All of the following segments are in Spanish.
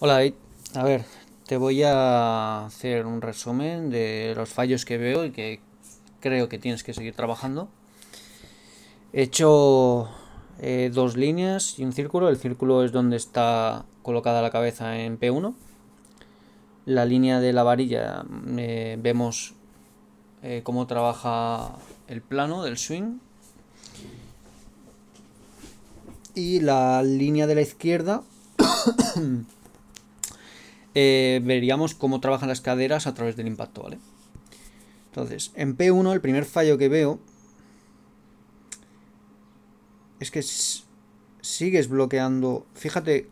Hola a ver, te voy a hacer un resumen de los fallos que veo y que creo que tienes que seguir trabajando. He hecho eh, dos líneas y un círculo. El círculo es donde está colocada la cabeza en P1. La línea de la varilla mm, eh, vemos eh, cómo trabaja el plano del swing. Y la línea de la izquierda Eh, veríamos cómo trabajan las caderas a través del impacto, ¿vale? Entonces, en P1 el primer fallo que veo es que sigues bloqueando. Fíjate,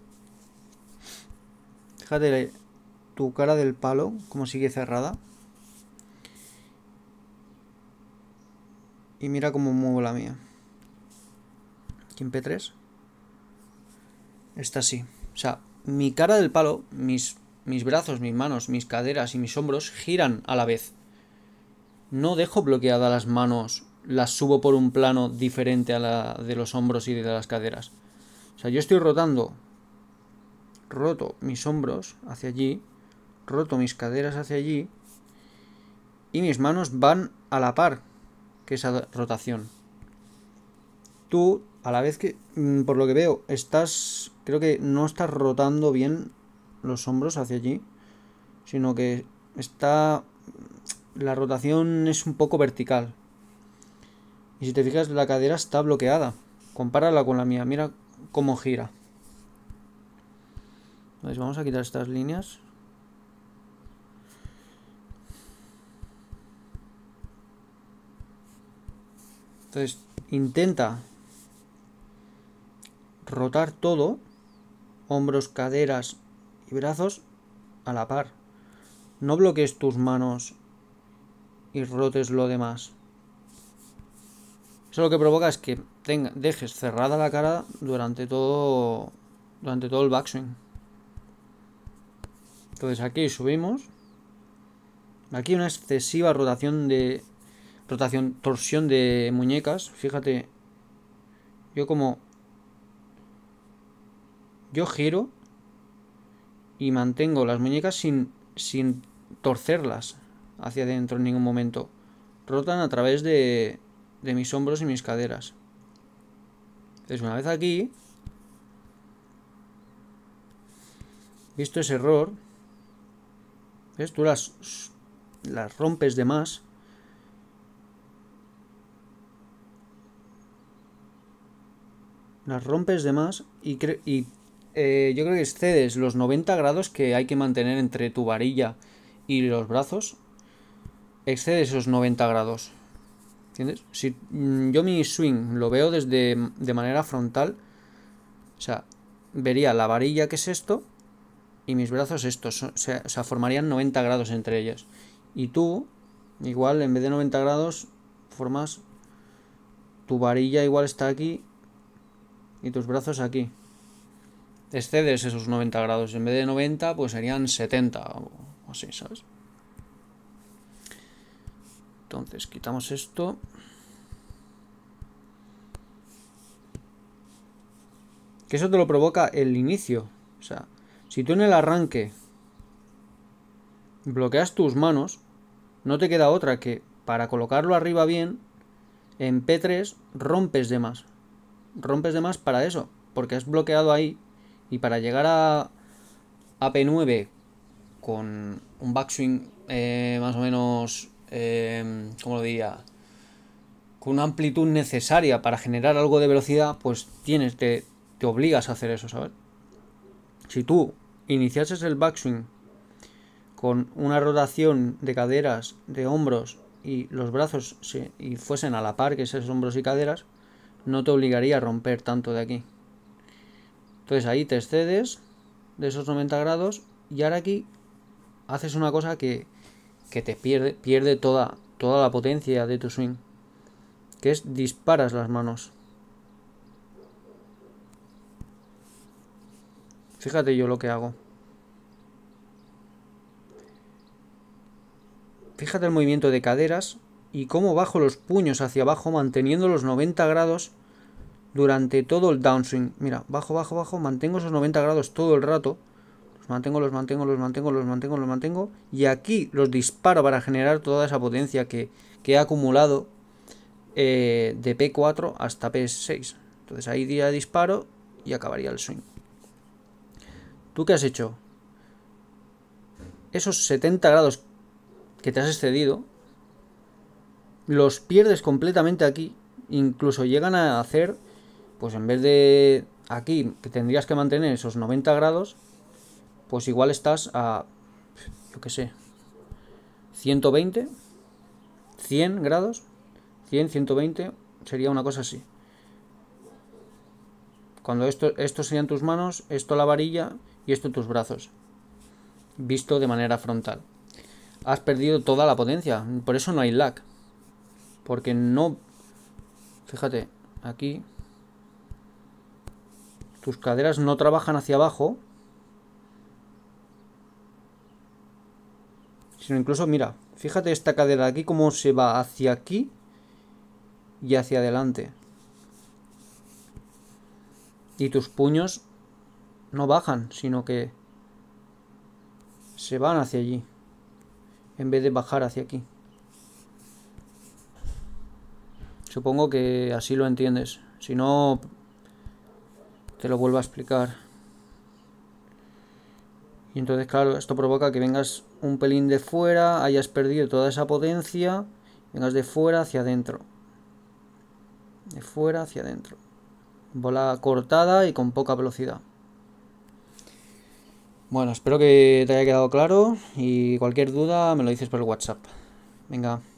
fíjate tu cara del palo, cómo sigue cerrada. Y mira cómo muevo la mía. Aquí en P3. Está así. O sea, mi cara del palo, mis mis brazos, mis manos, mis caderas y mis hombros giran a la vez. No dejo bloqueadas las manos, las subo por un plano diferente a la de los hombros y de las caderas. O sea, yo estoy rotando, roto mis hombros hacia allí, roto mis caderas hacia allí y mis manos van a la par que esa rotación. Tú, a la vez que, mm, por lo que veo, estás, creo que no estás rotando bien los hombros hacia allí, sino que está... La rotación es un poco vertical. Y si te fijas, la cadera está bloqueada. Compárala con la mía, mira cómo gira. Entonces, Vamos a quitar estas líneas. Entonces, intenta rotar todo, hombros, caderas, brazos a la par. No bloques tus manos y rotes lo demás. Eso lo que provoca es que dejes cerrada la cara durante todo, durante todo el backswing. Entonces aquí subimos. Aquí una excesiva rotación de rotación, torsión de muñecas. Fíjate, yo como yo giro y mantengo las muñecas sin, sin torcerlas hacia adentro en ningún momento. Rotan a través de, mis hombros y mis caderas. Entonces una vez aquí, visto ese error, ¿ves? Tú las, rompes de más. Las rompes de más y, y eh, yo creo que excedes los 90 grados que hay que mantener entre tu varilla y los brazos. Excedes esos 90 grados. ¿Entiendes? Si mm, yo mi swing lo veo desde mm, de manera frontal, o sea, vería la varilla que es esto y mis brazos estos, o sea formarían 90 grados entre ellas. Y tú, igual, en vez de 90 grados, formas tu varilla igual está aquí y tus brazos aquí excedes esos 90 grados. En vez de 90, pues serían 70 o así, ¿sabes? Entonces, quitamos esto. Que eso te lo provoca el inicio. O sea, si tú en el arranque bloqueas tus manos, no te queda otra que, para colocarlo arriba bien, en P3 rompes de más. Rompes de más para eso, porque has bloqueado ahí y para llegar a, ap P9 con un backswing eh, más o menos, como eh, ¿cómo lo diría? Con una amplitud necesaria para generar algo de velocidad, pues tienes, te, te obligas a hacer eso, ¿sabes? Si tú iniciases el backswing con una rotación de caderas, de hombros y los brazos y fuesen a la par que esos hombros y caderas, no te obligaría a romper tanto de aquí. Entonces ahí te excedes de esos 90 grados y ahora aquí haces una cosa que, te pierde, pierde toda, toda la potencia de tu swing, que es disparas las manos. Fíjate yo lo que hago. Fíjate el movimiento de caderas y cómo bajo los puños hacia abajo manteniendo los 90 grados durante todo el downswing. Mira, bajo, bajo, bajo, mantengo esos 90 grados todo el rato. Los mantengo, los mantengo, los mantengo, los mantengo, los mantengo. Y aquí los disparo para generar toda esa potencia que, que he acumulado eh, de P4 hasta P6. Entonces ahí ya disparo y acabaría el swing. ¿Tú qué has hecho? Esos 70 grados que te has excedido, los pierdes completamente aquí. Incluso llegan a hacer pues en vez de aquí, que tendrías que mantener esos 90 grados, pues igual estás a, yo qué sé, 120, 100 grados, 100, 120, sería una cosa así. Cuando esto, esto serían tus manos, esto la varilla y esto tus brazos, visto de manera frontal. Has perdido toda la potencia, por eso no hay lag. Porque no... Fíjate, aquí tus caderas no trabajan hacia abajo. Sino incluso, mira, fíjate esta cadera aquí cómo se va hacia aquí y hacia adelante. Y tus puños no bajan, sino que se van hacia allí. En vez de bajar hacia aquí. Supongo que así lo entiendes. Si no, te lo vuelvo a explicar. Y entonces, claro, esto provoca que vengas un pelín de fuera, hayas perdido toda esa potencia, vengas de fuera hacia adentro. De fuera hacia adentro. Bola cortada y con poca velocidad. Bueno, espero que te haya quedado claro y cualquier duda me lo dices por el WhatsApp. Venga.